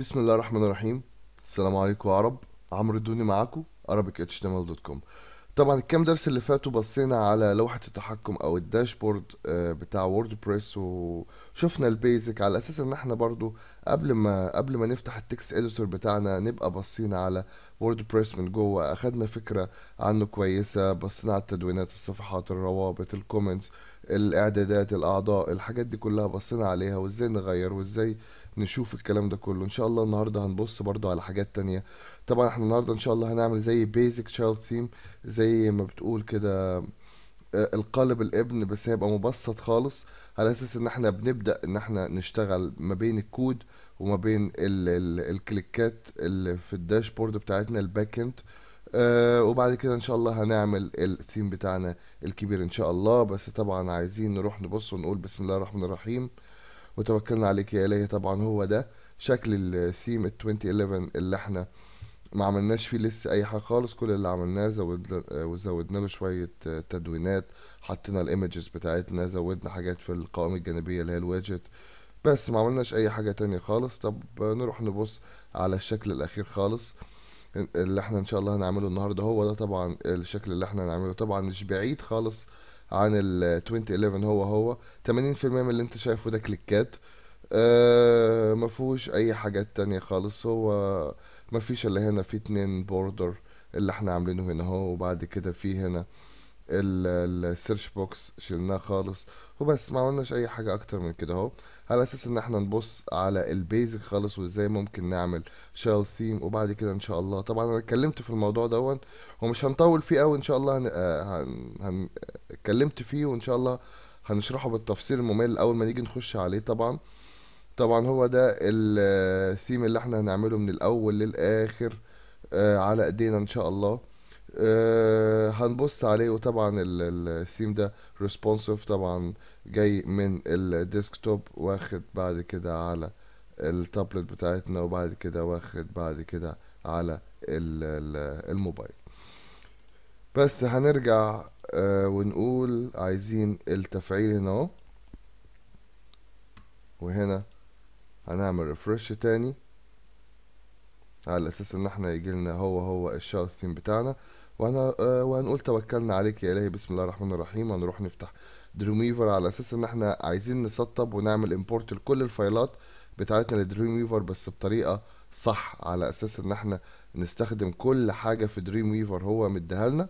بسم الله الرحمن الرحيم السلام عليكم يا عرب عمرو الدوني معاكم اتش كوم طبعا الكام درس اللي فاتوا بصينا على لوحة التحكم او الداشبورد آه، بتاع ووردبريس وشفنا البيزك على اساس ان احنا برضو قبل ما قبل ما نفتح التكست اديتور بتاعنا نبقى بصينا على ووردبريس من جوه اخدنا فكرة عنه كويسة بصينا على التدوينات الصفحات الروابط الكومنتس الاعدادات الاعضاء الحاجات دي كلها بصينا عليها وازاي نغير وازاي آه نشوف الكلام ده كله ان شاء الله النهارده هنبص برضو على حاجات تانية طبعا احنا النهارده ان شاء الله هنعمل زي بيزك تشايلد ثيم زي ما بتقول كده آه، القالب الابن بس هيبقى مبسط خالص على اساس ان احنا بنبدا ان احنا نشتغل ما بين الكود وما بين ال ال الكليكات اللي في الداشبورد بتاعتنا الباك اند آه وبعد كده ان شاء الله هنعمل الثيم بتاعنا الكبير ان شاء الله بس طبعا عايزين نروح نبص ونقول بسم الله الرحمن الرحيم وتوكلنا عليك يا إلهي طبعا هو ده شكل الثيم ال 2011 اللي احنا ما عملناش فيه لسه اي حاجه خالص كل اللي عملناه زودنا وزودنا له شويه تدوينات حطينا الايمجز بتاعتنا زودنا حاجات في القوائم الجانبيه اللي هي الويدجت بس ما عملناش اي حاجه تانية خالص طب نروح نبص على الشكل الاخير خالص اللي احنا ان شاء الله هنعمله النهارده هو ده طبعا الشكل اللي احنا هنعمله طبعا مش بعيد خالص عن ال 2011 هو هو 80% من اللي انت شايفه ده كليكات آه، ما فيهوش اي حاجات تانية خالص هو ما فيش الا هنا في اتنين بوردر اللي احنا عاملينه هنا اهو وبعد كده في هنا السيرش بوكس شلناه خالص وبس ما عملناش اي حاجه اكتر من كده اهو على اساس ان احنا نبص على البيزك خالص وازاي ممكن نعمل شال ثيم وبعد كده ان شاء الله طبعا انا اتكلمت في الموضوع دون ومش هنطول فيه قوي ان شاء الله هن... آه، هن... هن... اتكلمت فيه وان شاء الله هنشرحه بالتفصيل الممل اول ما نيجي نخش عليه طبعا طبعا هو ده الثيم آه، اللي احنا هنعمله من الاول للاخر آه، على ايدينا ان شاء الله أه هنبص عليه وطبعا الثيم ده responsive طبعا جاي من الديسكتوب واخد بعد كده على التابلت بتاعتنا وبعد كده واخد بعد كده على الموبايل بس هنرجع أه ونقول عايزين التفعيل هنا اهو وهنا هنعمل ريفرش تاني على اساس ان احنا يجيلنا هو هو الشارت ثيم بتاعنا وأنا آه، وهنقول توكلنا عليك يا إلهي بسم الله الرحمن الرحيم هنروح نفتح دريمويفر على أساس إن إحنا عايزين نسطب ونعمل إمبورت لكل الفايلات بتاعتنا لدريمويفر بس بطريقة صح على أساس إن إحنا نستخدم كل حاجة في دريمويفر هو مديها لنا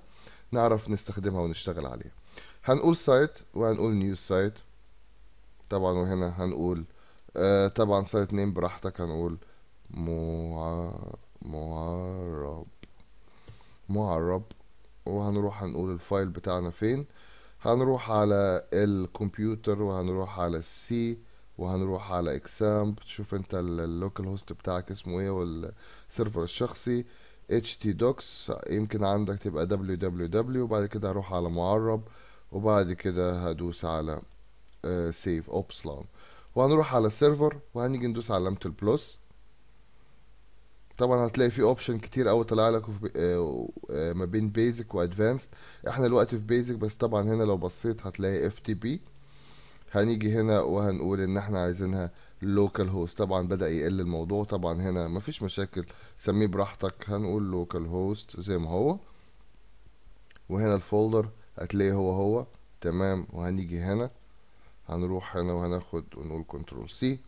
نعرف نستخدمها ونشتغل عليها هنقول سايت وهنقول نيو سايت طبعا وهنا هنقول آه طبعا سايت نيم براحتك هنقول مع... معرب معرب وهنروح هنقول الفايل بتاعنا فين هنروح على الكمبيوتر وهنروح على السي وهنروح على اكسام تشوف انت اللوكال هوست بتاعك اسمه ايه والسيرفر الشخصي اتش تي دوكس يمكن عندك تبقى دبليو دبليو دبليو وبعد كده هروح على معرب وبعد كده هدوس على سيف آه، اوبسلون وهنروح على السيرفر وهنيجي ندوس على علامة البلس طبعا هتلاقي في اوبشن كتير قوي طلع لك آه، آه، ما بين بيزك وادفانسد احنا دلوقتي في بيزك بس طبعا هنا لو بصيت هتلاقي اف تي بي هنيجي هنا وهنقول ان احنا عايزينها لوكال هوست طبعا بدا يقل الموضوع طبعا هنا مفيش مشاكل سميه براحتك هنقول لوكال هوست زي ما هو وهنا الفولدر هتلاقيه هو هو تمام وهنيجي هنا هنروح هنا وهناخد ونقول كنترول سي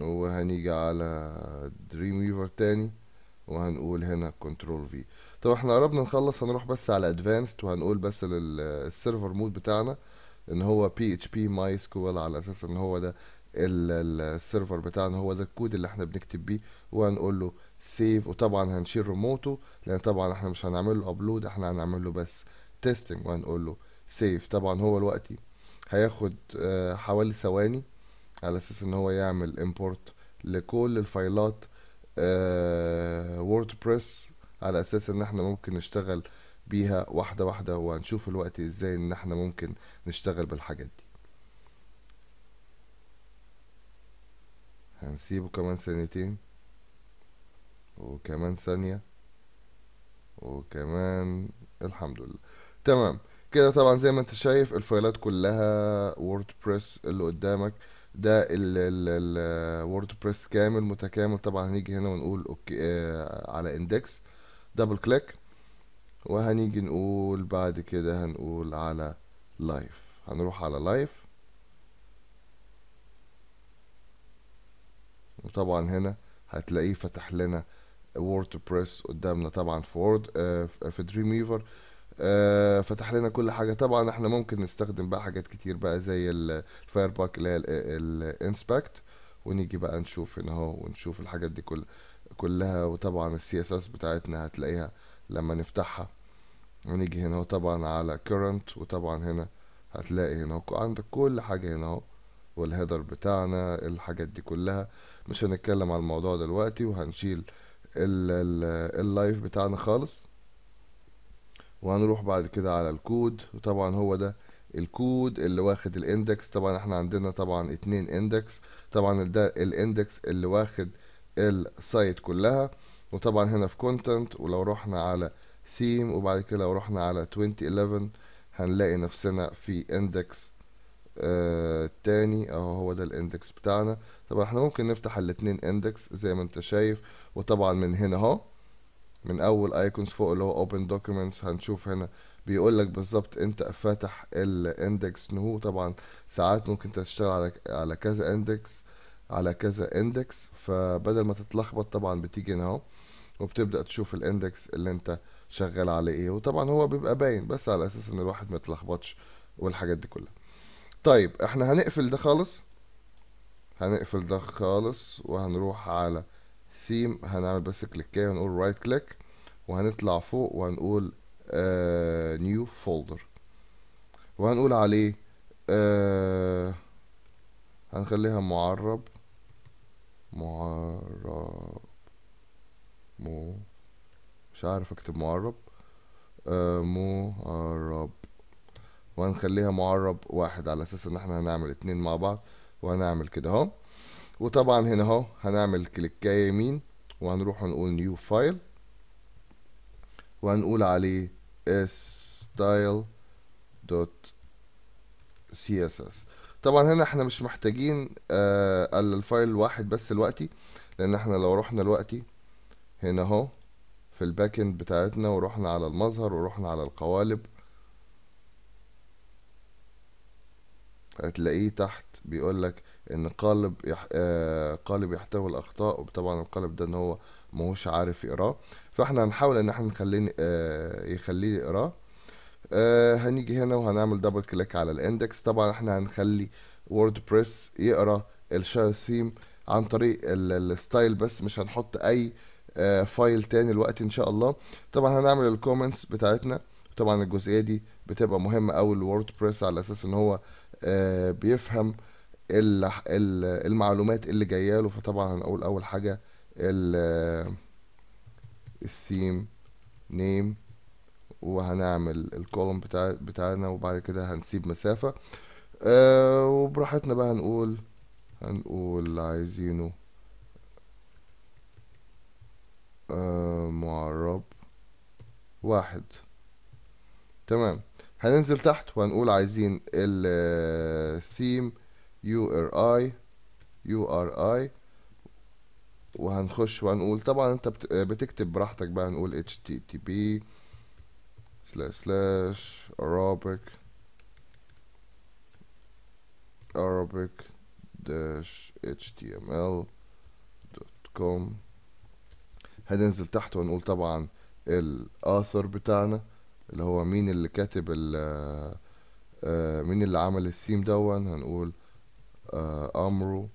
وهنيجي على دريم ويفر تاني وهنقول هنا كنترول في طب احنا قربنا نخلص هنروح بس على ادفانسد وهنقول بس للسيرفر مود بتاعنا ان هو بي اتش بي ماي سكول على اساس ان هو ده السيرفر بتاعنا هو ده الكود اللي احنا بنكتب بيه وهنقول له سيف وطبعا هنشيل ريموته لان طبعا احنا مش هنعمل له ابلود احنا هنعمل له بس تيستنج وهنقول له سيف طبعا هو دلوقتي هياخد آه، حوالي ثواني على اساس ان هو يعمل امبورت لكل الفايلات آه، ووردبريس على اساس ان احنا ممكن نشتغل بيها واحدة واحدة وهنشوف الوقت ازاي ان احنا ممكن نشتغل بالحاجات دي هنسيبه كمان ثانيتين وكمان ثانية وكمان الحمد لله تمام كده طبعا زي ما انت شايف الفايلات كلها ووردبريس اللي قدامك ده ووردبريس كامل متكامل طبعا هنيجي هنا ونقول اوكي آه على اندكس دبل كليك وهنيجي نقول بعد كده هنقول على لايف هنروح على لايف وطبعا هنا هتلاقيه فتح لنا ووردبريس قدامنا طبعا في وورد آه في دريم ويفر آه، فتح لنا كل حاجه طبعا احنا ممكن نستخدم بقى حاجات كتير بقى زي الفاير باك اللي هي الانسبكت ونيجي بقى نشوف هنا اهو ونشوف الحاجات دي كل كلها وطبعا السي اس اس بتاعتنا هتلاقيها لما نفتحها ونيجي هنا اهو طبعا على current وطبعا هنا هتلاقي هنا اهو عندك كل حاجه هنا اهو والهيدر بتاعنا الحاجات دي كلها مش هنتكلم على الموضوع دلوقتي وهنشيل اللايف بتاعنا خالص وهنروح بعد كده على الكود وطبعا هو ده الكود اللي واخد الاندكس طبعا احنا عندنا طبعا اتنين اندكس طبعا ده الاندكس اللي واخد السايت كلها وطبعا هنا في كونتنت ولو رحنا على ثيم وبعد كده لو رحنا على 2011 هنلاقي نفسنا في اندكس آه تاني اهو هو ده الاندكس بتاعنا طبعا احنا ممكن نفتح الاتنين اندكس زي ما انت شايف وطبعا من هنا اهو من اول ايكونز فوق اللي هو اوبن دوكيومنتس هنشوف هنا بيقول لك بالظبط انت فاتح الاندكس نهو طبعا ساعات ممكن تشتغل على على كذا اندكس على كذا اندكس فبدل ما تتلخبط طبعا بتيجي هنا اهو وبتبدا تشوف الاندكس اللي انت شغال عليه ايه وطبعا هو بيبقى باين بس على اساس ان الواحد ما يتلخبطش والحاجات دي كلها طيب احنا هنقفل ده خالص هنقفل ده خالص وهنروح على ثيم هنعمل بس كده هنقول رايت كليك وهنطلع فوق وهنقول نيو uh, فولدر وهنقول عليه uh, هنخليها معرب معرب مو مش عارف اكتب معرب uh, معرب وهنخليها معرب واحد على اساس ان احنا هنعمل اتنين مع بعض وهنعمل كده اهو وطبعا هنا اهو هنعمل كليك يمين وهنروح نقول نيو فايل وهنقول عليه دوت اس طبعا هنا احنا مش محتاجين آه الفايل واحد بس دلوقتي لان احنا لو رحنا دلوقتي هنا اهو في الباك اند بتاعتنا ورحنا على المظهر ورحنا على القوالب هتلاقيه تحت بيقول لك ان قالب يح... آه قالب يحتوي الاخطاء وطبعا القالب ده ان هو ماهوش عارف يقراه فاحنا هنحاول ان احنا نخليه آه يخليه يقراه آه هنيجي هنا وهنعمل دبل كليك على الاندكس طبعا احنا هنخلي ووردبريس يقرا الشير ثيم عن طريق الستايل بس مش هنحط اي آه فايل تاني الوقت ان شاء الله طبعا هنعمل الكومنتس بتاعتنا طبعا الجزئيه دي بتبقى مهمه قوي الووردبريس على اساس ان هو آه، بيفهم المعلومات اللي جايه له فطبعا هنقول اول حاجه الثيم نيم وهنعمل الكولوم بتاع بتاعنا وبعد كده هنسيب مسافه آه وبراحتنا بقى هنقول هنقول عايزينه آه معرب واحد تمام هننزل تحت وهنقول عايزين الثيم آه، theme URI URI وهنخش وهنقول طبعا انت آه، بتكتب براحتك بقى هنقول http slash slash arabic arabic dash html dot com هننزل تحت وهنقول طبعا الاثر بتاعنا اللي هو مين اللي كاتب ال آه، مين اللي عمل الثيم دون هنقول آه، امرو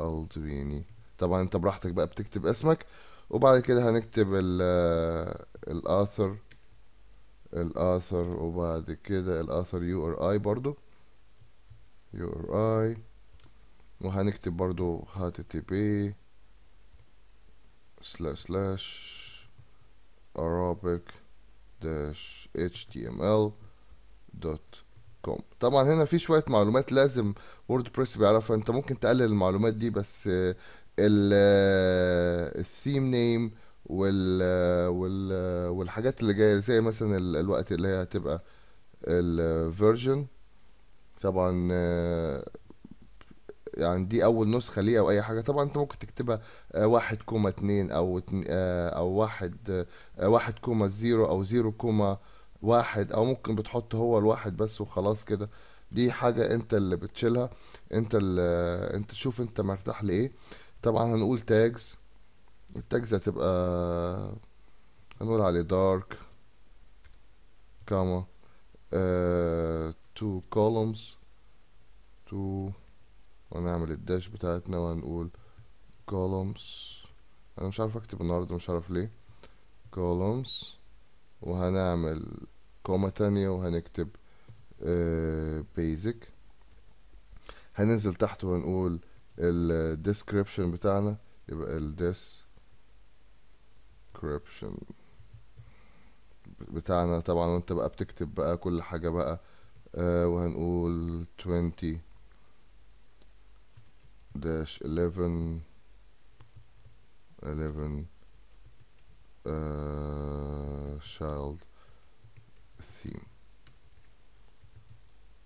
الدويني طبعا انت براحتك بقى بتكتب اسمك وبعد كده هنكتب ال آه، الاثر الاثر وبعد كده الاثر يو ار اي برضو يو ار اي وهنكتب برضو بي سلاش سلاش ارابيك html.com طبعا هنا في شوية معلومات لازم ووردبريس بيعرفها انت ممكن تقلل المعلومات دي بس آه، آه، الثيم نيم وال آه، وال والحاجات اللي جايه زي مثلا الوقت اللي هي هتبقى الفيرجن طبعا يعني دي اول نسخه ليه او اي حاجه طبعا انت ممكن تكتبها آه، واحد كوما اتنين او آه، او واحد آه، واحد كوما زيرو او زيرو كوما واحد او ممكن بتحط هو الواحد بس وخلاص كده دي حاجه انت اللي بتشيلها انت اللي انت تشوف انت مرتاح لايه طبعا هنقول تاجز التاجز هتبقى هنقول عليه دارك كاما تو كولومز تو ونعمل الداش بتاعتنا وهنقول columns انا مش عارف اكتب النهارده مش عارف ليه columns وهنعمل كومة تانية وهنكتب آه basic هننزل تحت ونقول ال description بتاعنا يبقى ال description بتاعنا طبعا وانت بقى بتكتب بقى كل حاجة بقى آه، وهنقول 20 dash 11 11 uh, child theme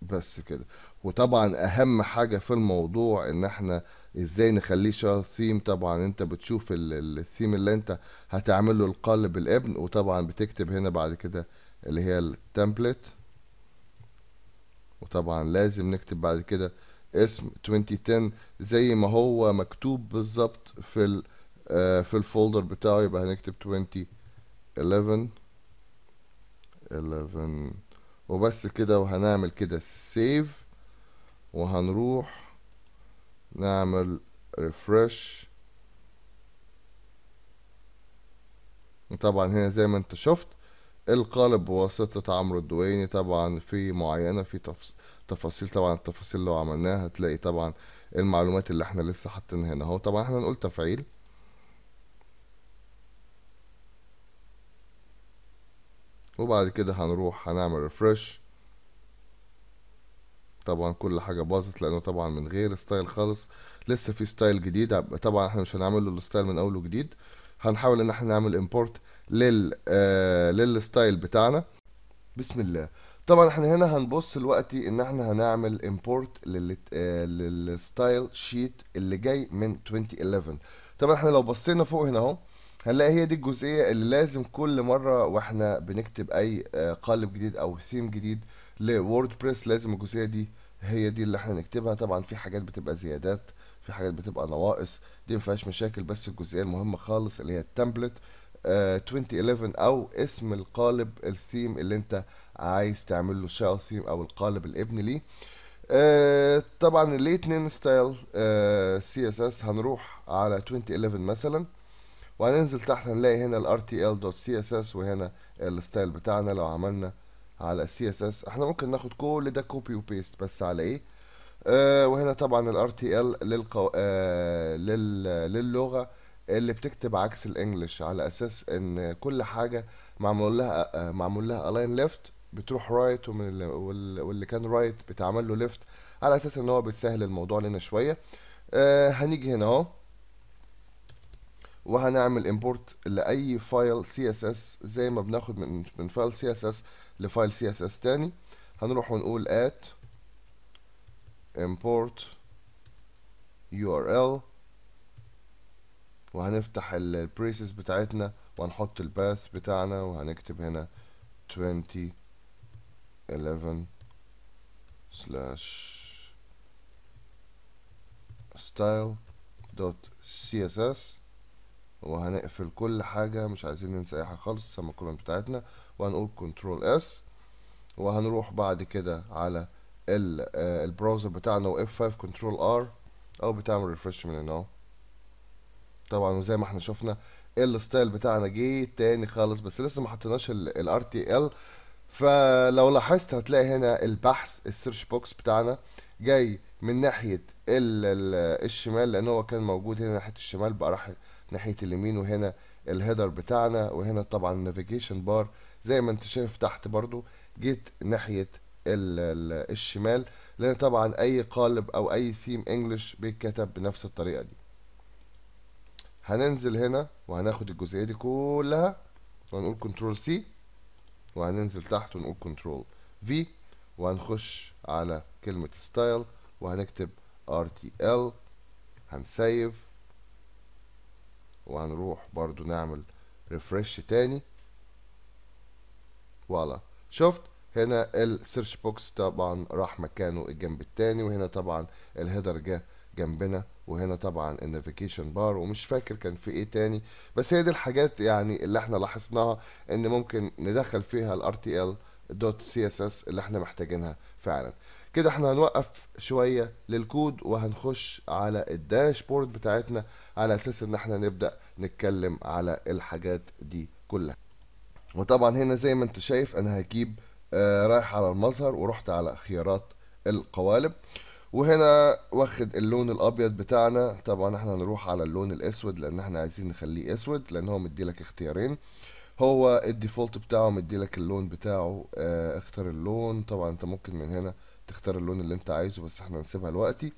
بس كده وطبعا اهم حاجه في الموضوع ان احنا ازاي نخليه شهر ثيم طبعا انت بتشوف الثيم اللي انت هتعمل له القالب الابن وطبعا بتكتب هنا بعد كده اللي هي التمبلت وطبعا لازم نكتب بعد كده اسم 2010 زي ما هو مكتوب بالظبط في ال آه، في الفولدر بتاعه يبقى هنكتب 2011 11 وبس كده وهنعمل كده سيف وهنروح نعمل ريفرش طبعا هنا زي ما انت شفت القالب بواسطة عمرو الدويني طبعا في معينة في تفصيل التفاصيل طبعا التفاصيل لو عملناها هتلاقي طبعا المعلومات اللي احنا لسه حاطينها هنا اهو طبعا احنا نقول تفعيل وبعد كده هنروح هنعمل ريفرش طبعا كل حاجه باظت لانه طبعا من غير ستايل خالص لسه في ستايل جديد طبعا احنا مش هنعمل له الستايل من اول وجديد هنحاول ان احنا نعمل امبورت لل آه للستايل بتاعنا بسم الله طبعا احنا هنا هنبص دلوقتي ان احنا هنعمل امبورت للستايل شيت اللي جاي من 2011 طبعا احنا لو بصينا فوق هنا اهو هنلاقي هي دي الجزئيه اللي لازم كل مره واحنا بنكتب اي آه، قالب جديد او ثيم جديد لووردبريس لازم الجزئيه دي هي دي اللي احنا نكتبها طبعا في حاجات بتبقى زيادات في حاجات بتبقى نواقص دي ما فيهاش مشاكل بس الجزئيه المهمه خالص اللي هي التمبلت 2011 آه، او اسم القالب الثيم اللي انت عايز تعمل له شاو ثيم او القالب الابن ليه آه طبعا ليه اتنين ستايل سي اس اس هنروح على 2011 مثلا وهننزل تحت هنلاقي هنا ال rtl.css وهنا الستايل بتاعنا لو عملنا على سي اس اس احنا ممكن ناخد كل ده كوبي وبيست بس على ايه آه وهنا طبعا ال rtl للقو... آه لل... للغه اللي بتكتب عكس الانجليش على اساس ان كل حاجه معمول لها معمول لها الاين ليفت بتروح رايت ومن واللي كان رايت بتعمل له ليفت على اساس ان هو بتسهل الموضوع لنا شويه آه، هنيجي هنا اهو وهنعمل امبورت لاي فايل سي اس اس زي ما بناخد من من فايل سي اس اس لفايل سي اس اس تاني هنروح ونقول at import url وهنفتح البريسز بتاعتنا وهنحط الباث بتاعنا وهنكتب هنا 2011 stylecss css وهنقفل كل حاجة مش عايزين حاجة خالص السما كولوم بتاعتنا وهنقول كنترول اس وهنروح بعد كده على آه، البراوزر بتاعنا و F5 كنترول ار او بتعمل ريفرش من هنا طبعا وزي ما احنا شفنا الستايل بتاعنا جه تاني خالص بس لسه ما حطيناش الار تي ال فلو لاحظت هتلاقي هنا البحث السيرش بوكس بتاعنا جاي من ناحيه الـ الـ الشمال لان هو كان موجود هنا ناحيه الشمال بقى راح ناحيه اليمين وهنا الهيدر بتاعنا وهنا طبعا النافيجيشن بار زي ما انت شايف تحت برضو جيت ناحيه الـ الـ الشمال لان طبعا اي قالب او اي ثيم انجلش بيتكتب بنفس الطريقه دي هننزل هنا وهناخد الجزئيه دي كلها وهنقول كنترول سي وهننزل تحت ونقول كنترول في وهنخش على كلمه ستايل وهنكتب rtl هنسيف وهنروح برضو نعمل ريفرش تاني فوالا شفت هنا السيرش بوكس طبعا راح مكانه الجنب التاني وهنا طبعا الهيدر جه جنبنا وهنا طبعا النافيجيشن بار ومش فاكر كان في ايه تاني بس هي دي الحاجات يعني اللي احنا لاحظناها ان ممكن ندخل فيها ال RTL ال دوت سي اس اس اللي احنا محتاجينها فعلا كده احنا هنوقف شويه للكود وهنخش على الداشبورد بتاعتنا على اساس ان احنا نبدا نتكلم على الحاجات دي كلها وطبعا هنا زي ما انت شايف انا هجيب آه رايح على المظهر ورحت على خيارات القوالب وهنا واخد اللون الابيض بتاعنا طبعا احنا هنروح على اللون الاسود لان احنا عايزين نخليه اسود لان هو مديلك اختيارين هو الديفولت بتاعه مديلك اللون بتاعه اه اختار اللون طبعا انت ممكن من هنا تختار اللون اللي انت عايزه بس احنا هنسيبها دلوقتي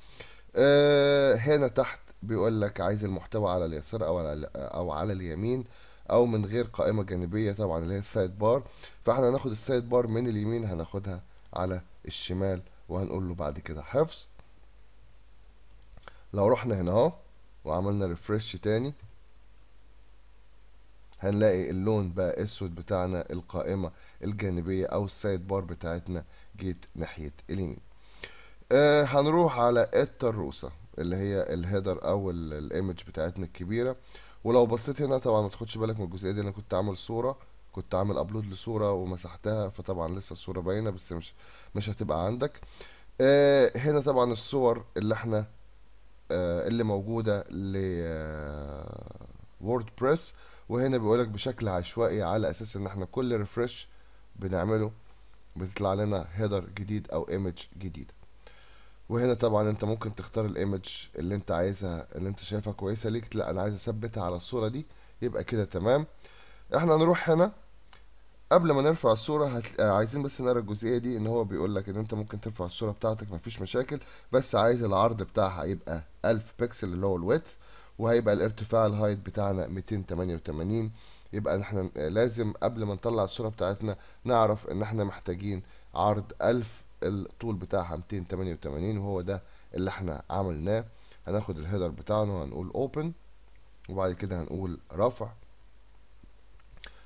اه هنا تحت بيقول لك عايز المحتوى على اليسار او على او على اليمين او من غير قائمه جانبيه طبعا اللي هي السايد بار فاحنا هناخد السايد بار من اليمين هناخدها على الشمال وهنقول له بعد كده حفظ لو رحنا هنا اهو وعملنا ريفرش تاني هنلاقي اللون بقى اسود بتاعنا القائمه الجانبيه او السايد بار بتاعتنا جيت ناحيه اليمين آه هنروح على التروسه اللي هي الهيدر او الايمج بتاعتنا الكبيره ولو بصيت هنا طبعا ما تاخدش بالك من الجزئيه دي انا كنت عامل صوره كنت عامل ابلود لصوره ومسحتها فطبعا لسه الصوره باينه بس مش مش هتبقى عندك آه هنا طبعا الصور اللي احنا آه اللي موجوده ل آه، ووردبريس وهنا بيقول لك بشكل عشوائي على اساس ان احنا كل ريفرش بنعمله بتطلع لنا هيدر جديد او ايمج جديده وهنا طبعا انت ممكن تختار الايمج اللي انت عايزها اللي انت شايفها كويسه ليك لا انا عايز اثبتها على الصوره دي يبقى كده تمام احنا نروح هنا قبل ما نرفع الصورة هت... آه، عايزين بس نقرا الجزئية دي ان هو بيقول لك ان انت ممكن ترفع الصورة بتاعتك مفيش مشاكل بس عايز العرض بتاعها يبقى 1000 بكسل اللي هو الويت وهيبقى الارتفاع الهايت بتاعنا 288 يبقى احنا آه، لازم قبل ما نطلع الصورة بتاعتنا نعرف ان احنا محتاجين عرض 1000 الطول بتاعها 288 وهو ده اللي احنا عملناه هناخد الهيدر بتاعنا وهنقول اوبن وبعد كده هنقول رفع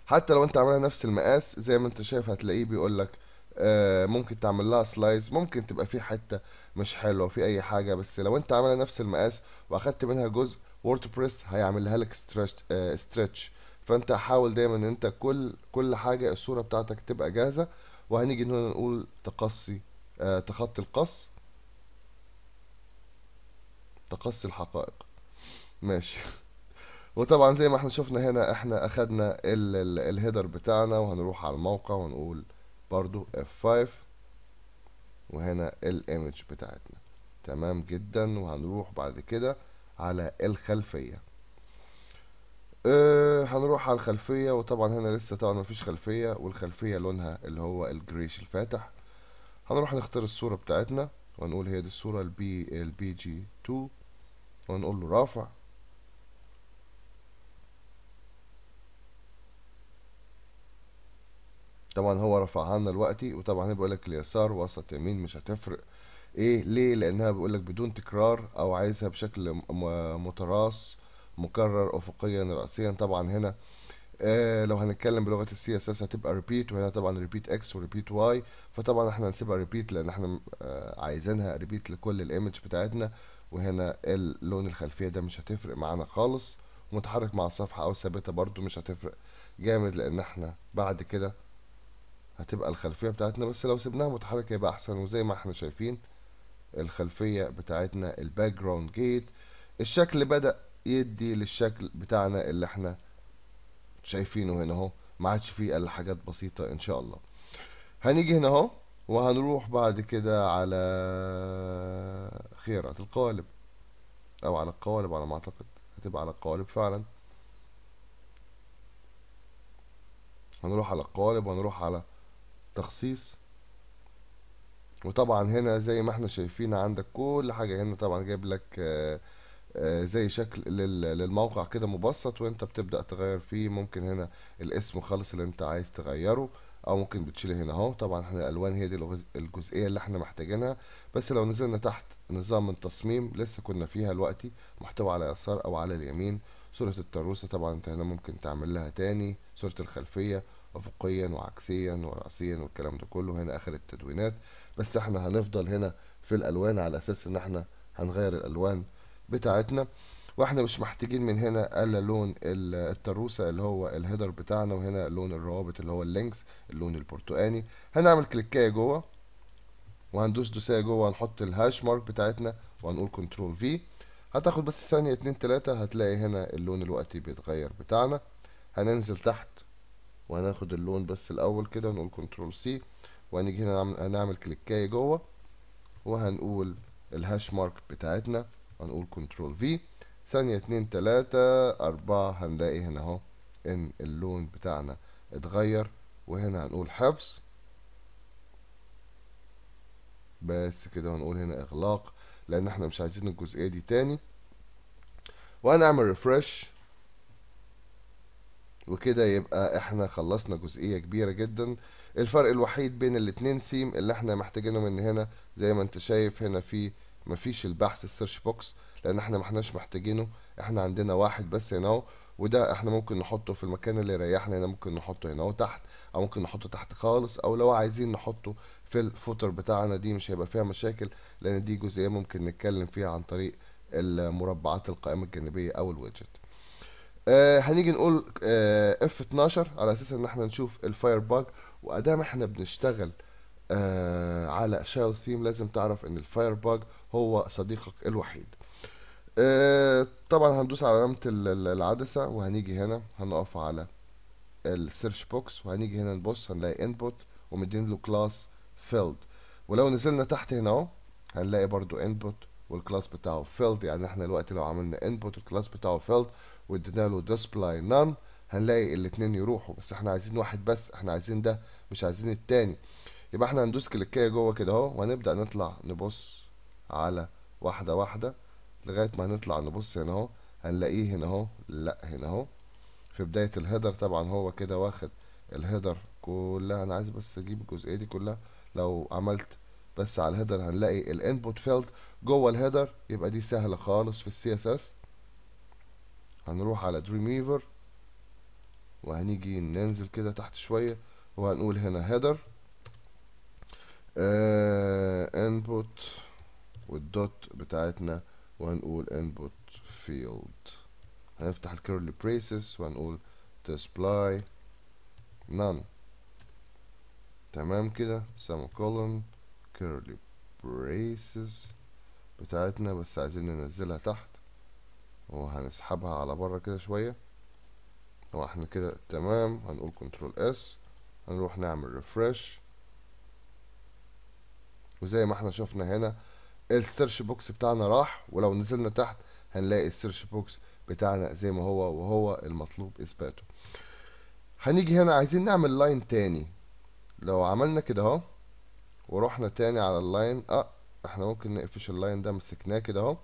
حتى لو انت عاملها نفس المقاس زي ما انت شايف هتلاقيه بيقول لك آه، ممكن تعمل لها سلايز ممكن تبقى في حته مش حلوه في اي حاجه بس لو انت عاملها نفس المقاس واخدت منها جزء ووردبريس هيعملها لك ستريتش آه، فانت حاول دايما ان انت كل كل حاجه الصوره بتاعتك تبقى جاهزه وهنيجي هنا نقول تقصي آه، تخطي القص تقصي الحقائق ماشي وطبعا زي ما احنا شفنا هنا احنا اخدنا ال الهيدر بتاعنا وهنروح على الموقع ونقول برضو F5 وهنا الايمج بتاعتنا تمام جدا وهنروح بعد كده على الخلفية أه هنروح على الخلفية وطبعا هنا لسه طبعا مفيش خلفية والخلفية لونها اللي هو الجريش الفاتح هنروح نختار الصورة بتاعتنا ونقول هي دي الصورة البي جي 2 ونقول له رافع طبعا هو رفعها لنا دلوقتي وطبعا هنا بيقول لك اليسار وسط يمين مش هتفرق ايه ليه لانها بيقول لك بدون تكرار او عايزها بشكل متراص مكرر افقيا راسيا طبعا هنا آه لو هنتكلم بلغه السي اس اس هتبقى ريبيت وهنا طبعا ريبيت اكس وريبيت واي فطبعا احنا هنسيبها ريبيت لان احنا آه عايزينها ريبيت لكل الايمج بتاعتنا وهنا اللون الخلفيه ده مش هتفرق معانا خالص متحرك مع الصفحه او ثابته برده مش هتفرق جامد لان احنا بعد كده هتبقى الخلفية بتاعتنا بس لو سيبناها متحركة يبقى أحسن وزي ما احنا شايفين الخلفية بتاعتنا الباك جراوند جيت الشكل بدأ يدي للشكل بتاعنا اللي احنا شايفينه هنا اهو ما عادش فيه الا حاجات بسيطة ان شاء الله هنيجي هنا اهو وهنروح بعد كده على خيارات القوالب او على القوالب على ما اعتقد هتبقى على القوالب فعلا هنروح على القوالب وهنروح على تخصيص وطبعا هنا زي ما احنا شايفين عندك كل حاجة هنا طبعا جايب لك آه، آه، زي شكل للموقع كده مبسط وانت بتبدأ تغير فيه ممكن هنا الاسم خالص اللي انت عايز تغيره او ممكن بتشيل هنا اهو طبعا احنا الالوان هي دي الجزئيه اللي احنا محتاجينها بس لو نزلنا تحت نظام التصميم لسه كنا فيها دلوقتي محتوى على يسار او على اليمين صوره التروسه طبعا انت هنا ممكن تعمل لها تاني صوره الخلفيه افقيا وعكسيا وراسيا والكلام ده كله هنا اخر التدوينات بس احنا هنفضل هنا في الالوان على اساس ان احنا هنغير الالوان بتاعتنا واحنا مش محتاجين من هنا الا لون التروسه اللي هو الهيدر بتاعنا وهنا لون الروابط اللي هو اللينكس اللون البرتقاني هنعمل كليكايه جوه وهندوس دوسيه جوه هنحط الهاش مارك بتاعتنا وهنقول كنترول في هتاخد بس ثانيه اتنين تلاته هتلاقي هنا اللون الوقتي بيتغير بتاعنا هننزل تحت وهناخد اللون بس الاول كده نقول كنترول سي وهنيجي هنا هنعمل, كليكاي جوه وهنقول الهاش مارك بتاعتنا هنقول كنترول في ثانية اتنين تلاتة أربعة هنلاقي هنا اهو إن اللون بتاعنا اتغير وهنا هنقول حفظ بس كده هنقول هنا إغلاق لأن احنا مش عايزين الجزئية دي تاني وهنعمل ريفرش وكده يبقى احنا خلصنا جزئية كبيرة جدا الفرق الوحيد بين الاتنين ثيم اللي احنا محتاجينه من هنا زي ما انت شايف هنا في مفيش البحث السيرش بوكس لان احنا محناش محتاجينه احنا عندنا واحد بس هنا اهو وده احنا ممكن نحطه في المكان اللي يريحنا هنا ممكن نحطه هنا اهو تحت او ممكن نحطه تحت خالص او لو عايزين نحطه في الفوتر بتاعنا دي مش هيبقى فيها مشاكل لان دي جزئيه ممكن نتكلم فيها عن طريق المربعات القائمه الجانبيه او الويدجت آه هنيجي نقول آه اف 12 على اساس ان احنا نشوف الفاير باج وادام احنا بنشتغل آه على شاو ثيم لازم تعرف ان الفاير باج هو صديقك الوحيد آه طبعا هندوس على علامة العدسة وهنيجي هنا هنقف على السيرش بوكس وهنيجي هنا نبص هنلاقي انبوت ومدين له كلاس فيلد ولو نزلنا تحت هنا اهو هنلاقي برضو انبوت والكلاس بتاعه فيلد يعني احنا دلوقتي لو عملنا انبوت الكلاس بتاعه فيلد وادينا له display none هنلاقي الاثنين يروحوا بس احنا عايزين واحد بس احنا عايزين ده مش عايزين التاني يبقى احنا هندوس كليكيه جوه كده اهو وهنبدا نطلع نبص على واحده واحده لغايه ما هنطلع نبص هنا اهو هنلاقيه هنا اهو لا هنا اهو في بدايه الهيدر طبعا هو كده واخد الهيدر كلها انا عايز بس اجيب الجزئيه دي كلها لو عملت بس على الهيدر هنلاقي الانبوت فيلد جوه الهيدر يبقى دي سهله خالص في السي اس اس هنروح على دريم ويفر وهنيجي ننزل كده تحت شويه وهنقول هنا هيدر انبوت والدوت بتاعتنا وهنقول انبوت فيلد هنفتح الكيرلي braces وهنقول display none تمام كده semicolon كيرلي بريسز بتاعتنا بس عايزين ننزلها تحت وهنسحبها على بره كده شويه واحنا احنا كده تمام هنقول كنترول اس هنروح نعمل ريفرش وزي ما احنا شفنا هنا السيرش بوكس بتاعنا راح ولو نزلنا تحت هنلاقي السيرش بوكس بتاعنا زي ما هو وهو المطلوب اثباته هنيجي هنا عايزين نعمل لاين تاني لو عملنا كده اهو ورحنا تاني على اللاين اه احنا ممكن نقفش اللاين ده مسكناه كده اهو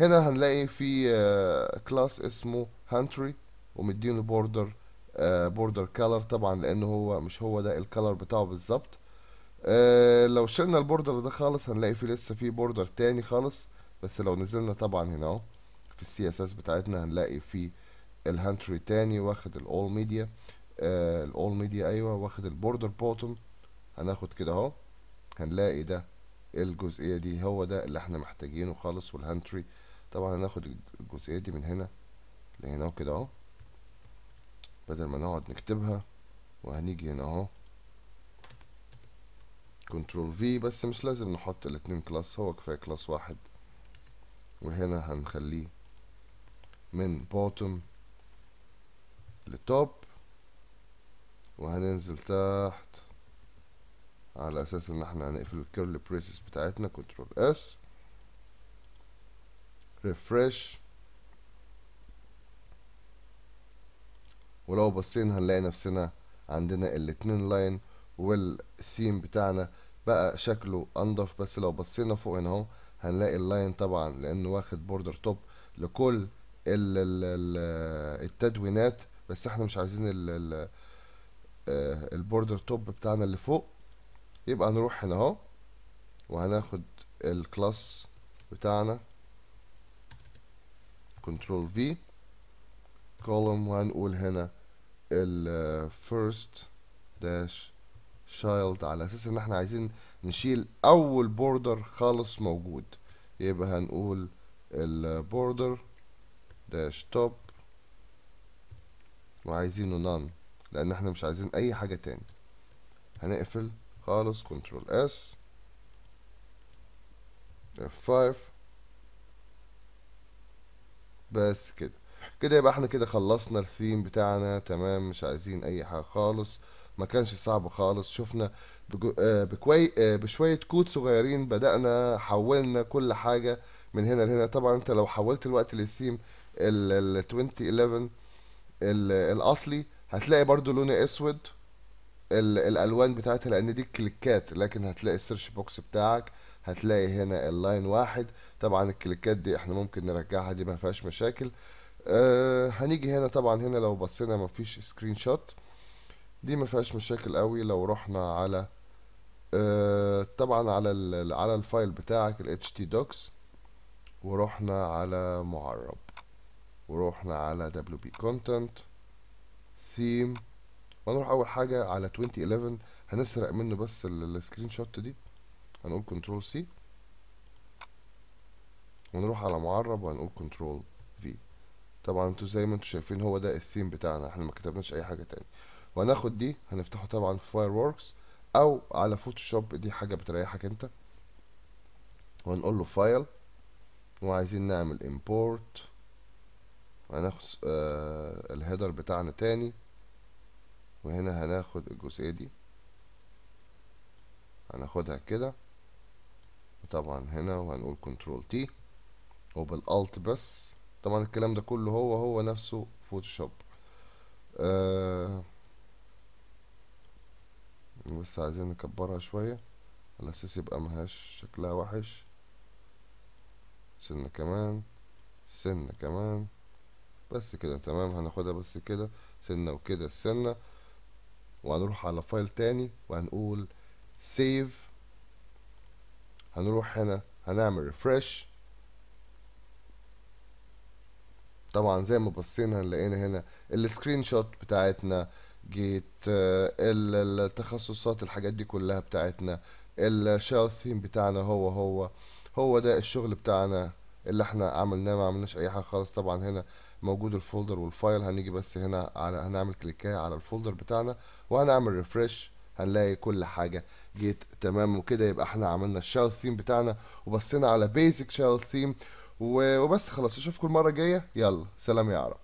هنا هنلاقي في كلاس آه، اسمه هانتري ومدينه بوردر بوردر كالر طبعا لان هو مش هو ده الكالر بتاعه بالظبط آه، لو شلنا البوردر ده خالص هنلاقي في لسه في بوردر تاني خالص بس لو نزلنا طبعا هنا اهو في السي اس اس بتاعتنا هنلاقي في الهانتري تاني واخد الاول ميديا الاول ميديا ايوه واخد البوردر بوتوم هناخد كده اهو هنلاقي ده الجزئيه دي هو ده اللي احنا محتاجينه خالص والهانتري طبعا هناخد الجزئية دي من هنا لهنا وكده اهو بدل ما نقعد نكتبها وهنيجي هنا اهو كنترول في بس مش لازم نحط الاتنين كلاس هو كفاية كلاس واحد وهنا هنخليه من بوتوم لتوب وهننزل تحت على اساس ان احنا هنقفل الكيرل بريسز بتاعتنا كنترول اس ريفرش ولو بصينا هنلاقي نفسنا عندنا الاتنين لاين والثيم بتاعنا بقى شكله انضف بس لو بصينا فوق هنا اهو هنلاقي اللاين طبعا لانه واخد بوردر توب لكل ال الـ التدوينات بس احنا مش عايزين الـ الـ البوردر توب بتاعنا اللي فوق يبقى نروح هنا اهو وهناخد الكلاس بتاعنا كنترول في كولوم وهنقول هنا ال آه، first شايلد child على اساس ان احنا عايزين نشيل اول بوردر خالص موجود يبقى هنقول البوردر داش توب وعايزينه نان لان احنا مش عايزين اي حاجة تاني هنقفل خالص كنترول اس F5 بس كده كده يبقى احنا كده خلصنا الثيم بتاعنا تمام مش عايزين اي حاجه خالص ما كانش صعب خالص شفنا آه، بكوي... آه، بشويه كود صغيرين بدانا حولنا كل حاجه من هنا لهنا طبعا انت لو حولت الوقت للثيم ال, 2011 الاصلي هتلاقي برضو لون اسود الالوان بتاعتها لان دي الكليكات لكن هتلاقي السيرش بوكس بتاعك هتلاقي هنا اللاين واحد طبعا الكليكات دي احنا ممكن نرجعها دي ما فيهاش مشاكل آه هنيجي هنا طبعا هنا لو بصينا مفيش سكرين شوت دي ما فيهاش مشاكل قوي لو رحنا على آه طبعا على على الفايل بتاعك ال تي دوكس ورحنا على معرب ورحنا على دبليو بي كونتنت ثيم ونروح اول حاجه على 2011 هنسرق منه بس السكرين شوت دي هنقول كنترول سي ونروح على معرب وهنقول كنترول في طبعا انتوا زي ما انتوا شايفين هو ده الثيم بتاعنا احنا ما كتبناش اي حاجه تاني وهناخد دي هنفتحه طبعا في فاير ووركس او على فوتوشوب دي حاجه بتريحك انت وهنقول له فايل وعايزين نعمل امبورت هناخد آه الهيدر بتاعنا تاني وهنا هناخد الجزئيه دي هناخدها كده وطبعا هنا وهنقول كنترول تي وبالالت بس طبعا الكلام ده كله هو هو نفسه فوتوشوب آه بس عايزين نكبرها شوية على اساس يبقى مهاش شكلها وحش سنة كمان سنة كمان بس كده تمام هناخدها بس كده سنة وكده السنة وهنروح على فايل تاني وهنقول save هنروح هنا هنعمل ريفرش طبعا زي ما بصينا لقينا هنا السكرين شوت بتاعتنا جيت آه، التخصصات الحاجات دي كلها بتاعتنا الشاو ثيم بتاعنا هو هو هو ده الشغل بتاعنا اللي احنا عملناه ما عملناش اي حاجه خالص طبعا هنا موجود الفولدر والفايل هنيجي بس هنا على هنعمل كليكايه على الفولدر بتاعنا وهنعمل ريفرش هنلاقي كل حاجه جيت تمام وكده يبقى احنا عملنا الشاو ثيم بتاعنا وبصينا على بيزك شاو ثيم وبس خلاص اشوفكم المره الجايه يلا سلام يا عرب